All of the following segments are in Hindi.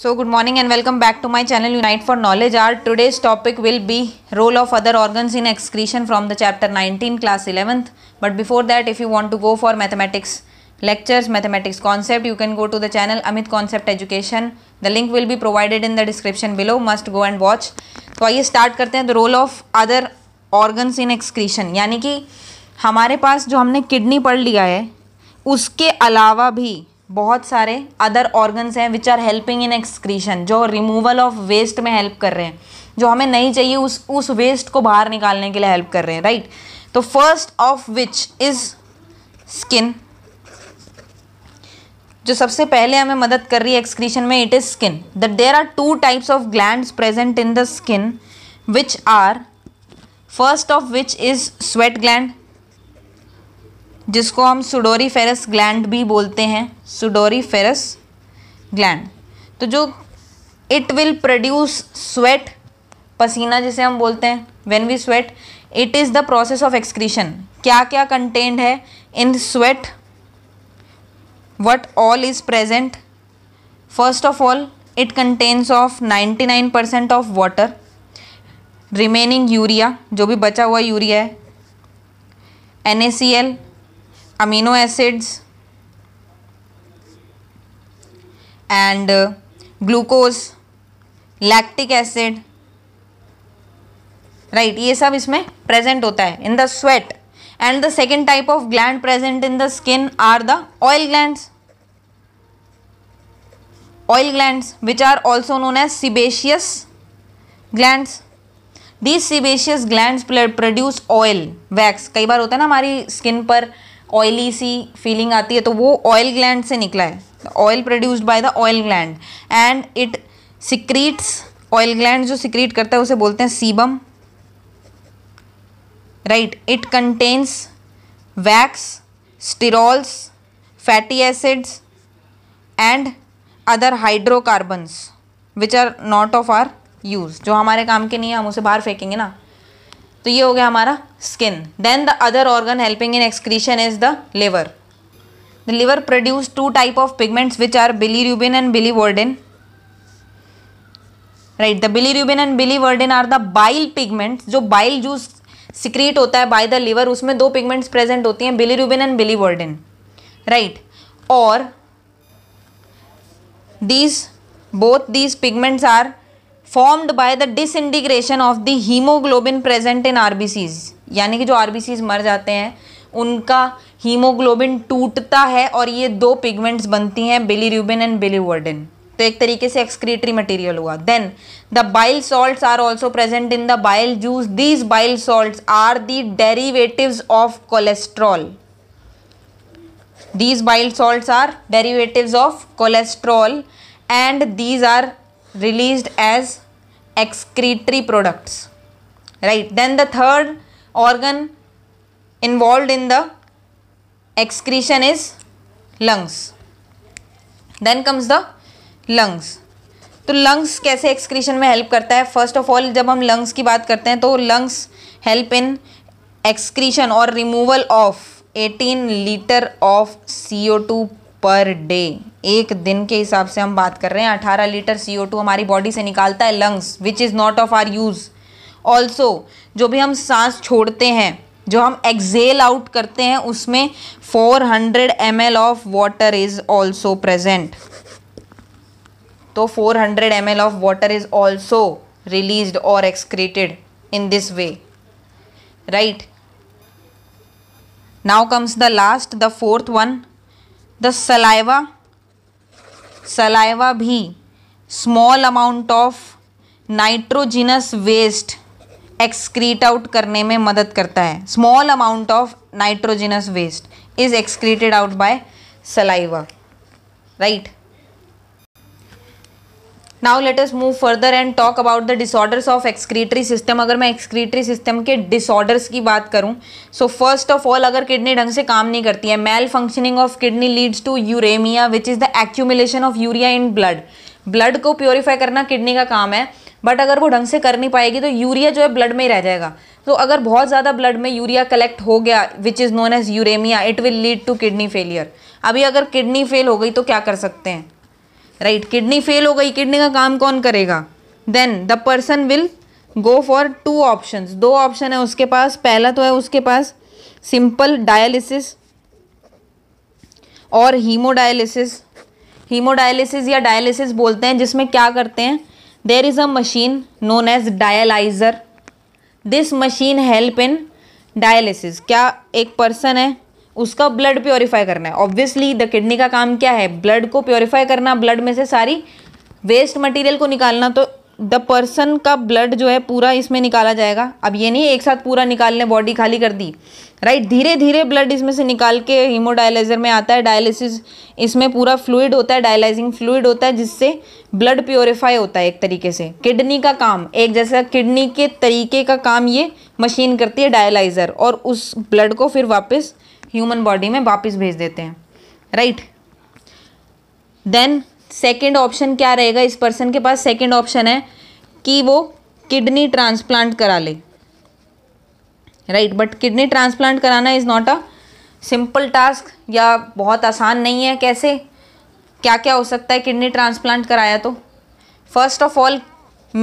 So good morning and welcome back to my channel unite for knowledge or today's topic will be role of other organs in excretion from the chapter nineteen class eleventh but before that if you want to go for mathematics lectures mathematics concept you can go to the channel Amit concept education the link will be provided in the description below must go and watch तो आइए स्टार्ट करते हैं the role of other organs in excretion यानी कि हमारे पास जो हमने किडनी पढ़ लिया है उसके अलावा भी बहुत सारे अदर ऑर्गन्स हैं which are helping in excretion जो रिमूवल ऑफ वेस्ट में हेल्प कर रहे हैं जो हमें नहीं चाहिए उस उस वेस्ट को बाहर निकालने के लिए हेल्प कर रहे हैं राइट तो first of which is skin जो सबसे पहले हमें मदद कर रही है एक्सक्रीशन में it is skin the there are two types of gland present in the skin which are first of which is sweat gland जिसको हम सुडोरी फेरस ग्लैंड भी बोलते हैं सुडोरी फेरस ग्लैंड तो जो इट विल प्रोड्यूस स्वेट पसीना जिसे हम बोलते हैं when we sweat it is the process of excretion क्या क्या कंटेंट है in sweat what all is present first of all it contains of 99 percent of water remaining urea जो भी बचा हुआ यूरिया है and amino acids and uh, glucose lactic right ये सब इसमें प्रेजेंट होता है in the sweat and the second type of gland present in the skin are the oil gland oil gland which are also known as sebaceous gland these sebaceous gland produce oil wax कई बार होता है ना हमारी स्किन पर ऑयली सी फीलिंग आती है तो वो ऑयल ग्लैंड से निकला है oil produced by the oil gland and it secretes oil gland जो सिक्रीट करता है उसे बोलते हैं sebum right it contains wax sterols fatty acids and other hydrocarbons which are not of our use जो हमारे काम के नहीं है हम उसे बाहर फेंकेंगे ना तो ये हो गया हमारा skin then the other organ helping in excretion is the liver the liver produce two type of pigments which are bilirubin and biliverdin right the bilirubin and biliverdin are the bile pigments जो बाइल जूस सिक्रीट होता है बाय द लिवर उसमें दो पिगमेंट्स प्रेजेंट होती हैं bilirubin and biliverdin right और these both these pigments are formed by the disintegration of the haemoglobin present in RBCs यानी कि जो आरबीसीज मर जाते हैं उनका हीमोग्लोबिन टूटता है और ये दो पिगमेंट्स बनती हैं बिलीरूबिन एंड बिलीवर्डिन तो एक तरीके से एक्सक्रीटरी मटेरियल हुआ then the bile salts are also present in the bile juice these bile salts are the derivatives of cholesterol these bile salt are derivative of cholesterol and these are released as excretory products right then the third organ involved in the excretion is lungs then comes the lungs तो लंग्स कैसे एक्सक्रीशन में हेल्प करता है फर्स्ट ऑफ ऑल जब हम लंग्स की बात करते हैं तो लंग्स हेल्प इन एक्सक्रीशन और removal of 18 litre of C O two per day एक दिन के हिसाब से हम बात कर रहे हैं अठारह लीटर सी हमारी बॉडी से निकालता है lungs which is not of our use also जो भी हम सांस छोड़ते हैं जो हम एक्जेल आउट करते हैं उसमें 400 hundred M L of water is also present तो 400 hundred M L of water is also release और excreted in this way right now comes the last the fourth one the saliva saliva भी small amount of nitrogenous waste excrete out करने में मदद करता है small amount of nitrogenous waste is excreted out by saliva right now let us move further and talk about the disorders of excretory system अगर मैं एक्सक्रीटरी सिस्टम के डिसऑर्डर्स की बात करूं सो फर्स्ट ऑफ ऑल अगर किडनी ढंग से काम नहीं करती है malfunctioning of kidney leads to uraemia which is the accumulation of urea in blood blood को प्योरीफाई करना किडनी का काम है बट अगर वो ढंग से कर नहीं पाएगी तो यूरिया जो है ब्लड में ही रह जाएगा तो अगर बहुत ज़्यादा ब्लड में यूरिया कलेक्ट हो गया which is known as uraemia it will lead to kidney failure अभी अगर किडनी फेल हो गई तो क्या कर सकते हैं राइट किडनी फेल हो गई किडनी का काम कौन करेगा then the person will go for two option दो ऑप्शन है उसके पास पहला तो है उसके पास सिंपल डायलिसिस और हीमोडायलिसिस हीमोडायलिसिस या डायलिसिस बोलते हैं जिसमें क्या करते हैं there is a machine known as dialyser this machine help in dialysis क्या एक पर्सन है उसका ब्लड प्योरीफाई करना है ऑब्वियसली द किडनी का काम क्या है ब्लड को प्योरीफाई करना ब्लड में से सारी वेस्ट मटेरियल को निकालना तो द पर्सन का ब्लड जो है पूरा इसमें निकाला जाएगा अब ये नहीं एक साथ पूरा निकालने बॉडी खाली कर दी राइट धीरे धीरे ब्लड इसमें से निकाल के हीमोडायलाइजर में आता है डायलिसिस इसमें पूरा फ्लूड होता है डायलाइजिंग फ्लूड होता है जिससे ब्लड प्योरीफाई होता है एक तरीके से किडनी का काम एक जैसा किडनी के तरीके का काम ये मशीन करती है डायलाइज़र और उस ब्लड को फिर वापस ह्यूमन बॉडी में वापस भेज देते हैं राइट देन सेकेंड ऑप्शन क्या रहेगा इस पर्सन के पास सेकेंड ऑप्शन है कि वो किडनी ट्रांसप्लांट करा ले राइट बट किडनी ट्रांसप्लांट कराना is not a simple task या बहुत आसान नहीं है कैसे क्या क्या हो सकता है किडनी ट्रांसप्लांट कराया तो first of all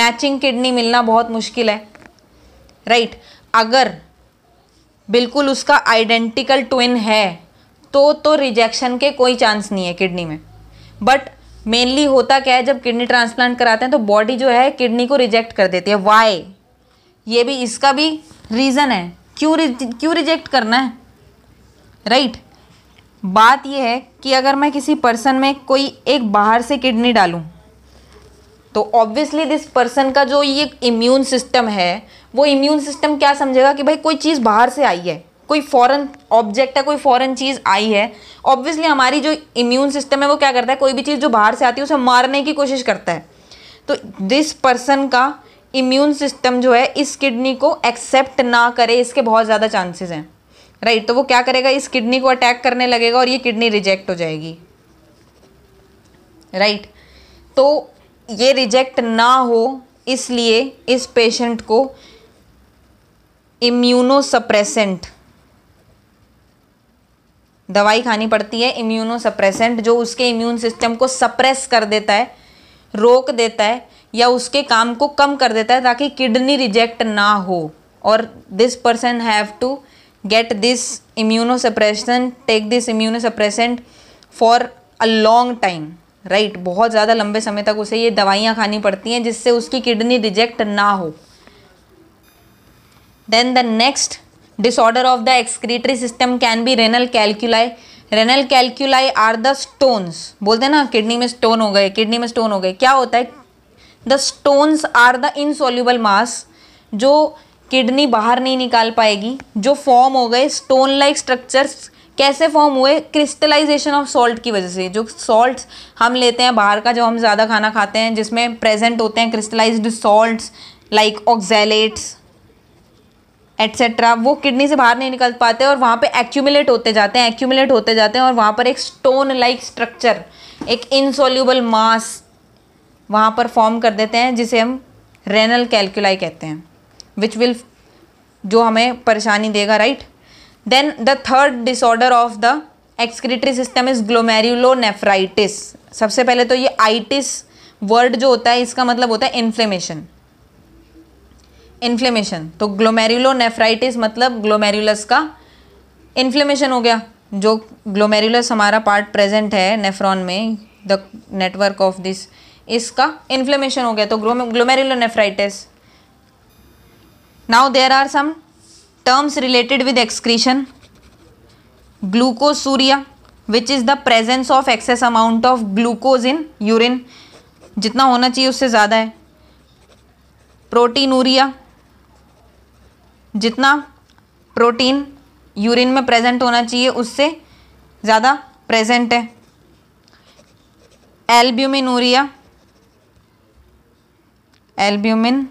matching kidney मिलना बहुत मुश्किल है राइट right? अगर बिल्कुल उसका आइडेंटिकल ट्विन है तो तो रिजेक्शन के कोई चांस नहीं है किडनी में बट मेनली होता क्या है जब किडनी ट्रांसप्लांट कराते हैं तो बॉडी जो है किडनी को रिजेक्ट कर देती है वाई ये भी इसका भी रीज़न है क्यों रिज, क्यों रिजेक्ट करना है राइट right? बात यह है कि अगर मैं किसी पर्सन में कोई एक बाहर से किडनी डालूँ तो ऑब्वियसली दिस पर्सन का जो ये इम्यून सिस्टम है वो इम्यून सिस्टम क्या समझेगा कि भाई कोई चीज़ बाहर से आई है कोई फॉरेन ऑब्जेक्ट है कोई फॉरेन चीज़ आई है ऑब्वियसली हमारी जो इम्यून सिस्टम है वो क्या करता है कोई भी चीज़ जो बाहर से आती है उसे मारने की कोशिश करता है तो दिस पर्सन का इम्यून सिस्टम जो है इस किडनी को एक्सेप्ट ना करे इसके बहुत ज़्यादा चांसेस हैं राइट right, तो वो क्या करेगा इस किडनी को अटैक करने लगेगा और ये किडनी रिजेक्ट हो जाएगी राइट right, तो ये रिजेक्ट ना हो इसलिए इस पेशेंट को इम्यूनोसप्रेसेंट दवाई खानी पड़ती है इम्यूनोसप्रेसेंट जो उसके इम्यून सिस्टम को सप्रेस कर देता है रोक देता है या उसके काम को कम कर देता है ताकि किडनी रिजेक्ट ना हो और this person have to get this immunosuppressant take this immunosuppressant for a long time right बहुत ज़्यादा लंबे समय तक उसे ये दवाइयाँ खानी पड़ती हैं जिससे उसकी किडनी रिजेक्ट ना हो then the next disorder of the excretory system can be renal calculi renal calculi are the stones बोलते हैं ना किडनी में स्टोन हो गए किडनी में स्टोन हो गए क्या होता है the stones are the insoluble mass जो किडनी बाहर नहीं निकाल पाएगी जो फॉर्म हो गए स्टोन लाइक स्ट्रक्चर्स कैसे फॉर्म हुए क्रिस्टलाइजेशन ऑफ सॉल्ट की वजह से जो सॉल्ट्स हम लेते हैं बाहर का जो हम ज़्यादा खाना खाते हैं जिसमें प्रेजेंट होते हैं crystallised salts like oxalates etcetera वो किडनी से बाहर नहीं निकल पाते और वहाँ पे एक्यूमुलेट होते जाते हैं एक्यूमुलेट होते जाते हैं और वहाँ पर एक स्टोन लाइक स्ट्रक्चर एक इनसोल्यूबल मास वहाँ पर फॉर्म कर देते हैं जिसे हम रेनल कैलकुलाई कहते हैं विच विल जो हमें परेशानी देगा right right? Then the third disorder of the excretory system is glomerulonephritis सबसे पहले तो ये आइटिस वर्ड जो होता है इसका मतलब होता है इन्फ्लेमेशन इन्फ्लेमेशन तो ग्लोमेरुलोनेफ्राइटिस मतलब ग्लोमेरुलस का इन्फ्लेमेशन हो गया जो ग्लोमेरुलस हमारा पार्ट प्रेजेंट है नेफ्रॉन में द नेटवर्क ऑफ दिस इसका इन्फ्लेमेशन हो गया तो glomerulonephritis now there are some terms related with excretion glucosuria which is the presence of excess amount of glucose in urine जितना होना चाहिए उससे ज़्यादा है प्रोटीन यूरिया जितना प्रोटीन यूरिन में प्रेजेंट होना चाहिए उससे ज़्यादा प्रेजेंट है एल्ब्यूमिन यूरिया एल्ब्यूमिन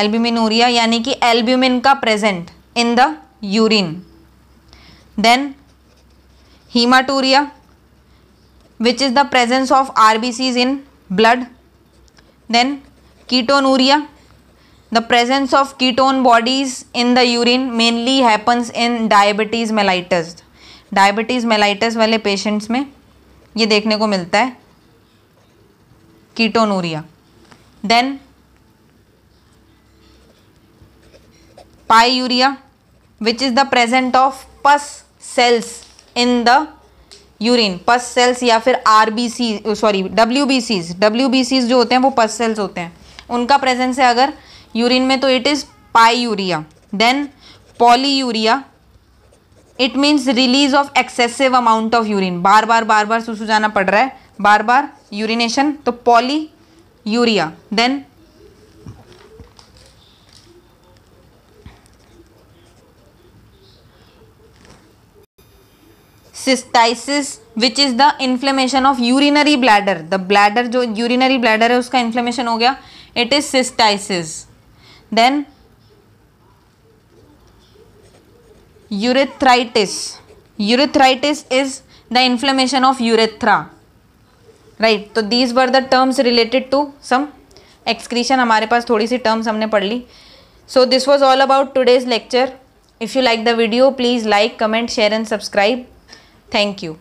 एल्ब्यूमिनूरिया यानी कि एल्ब्यूमिन का present in the urine then hematuria which is the presence of R B Cs in blood then ketonuria the presence of ketone bodies in the urine mainly happens in diabetes mellitus diabetes mellitus वाले पेशेंट्स में ये देखने को मिलता है ketonuria then pyuria which is the present of pus cells in the urine pus cells या फिर R B C sorry W B seize W B Cs जो होते हैं वो पस सेल्स होते हैं उनका प्रेजेंस है अगर यूरिन में तो it is pyuria then polyuria it means release of excessive amount of urine बार बार बार बार सुसु जाना पड़ रहा है बार बार यूरिनेशन तो polyuria then cystitis which is the inflammation of urinary bladder the bladder जो यूरिनरी ब्लैडर है उसका इन्फ्लेमेशन हो गया it is cystitis then urethritis urethritis is the inflammation of urethra right तो these were the terms related to some excretion हमारे पास थोड़ी सी टर्म्स हमने पढ़ ली so this was all about today's lecture if you like the video please like comment share and subscribe Thank you.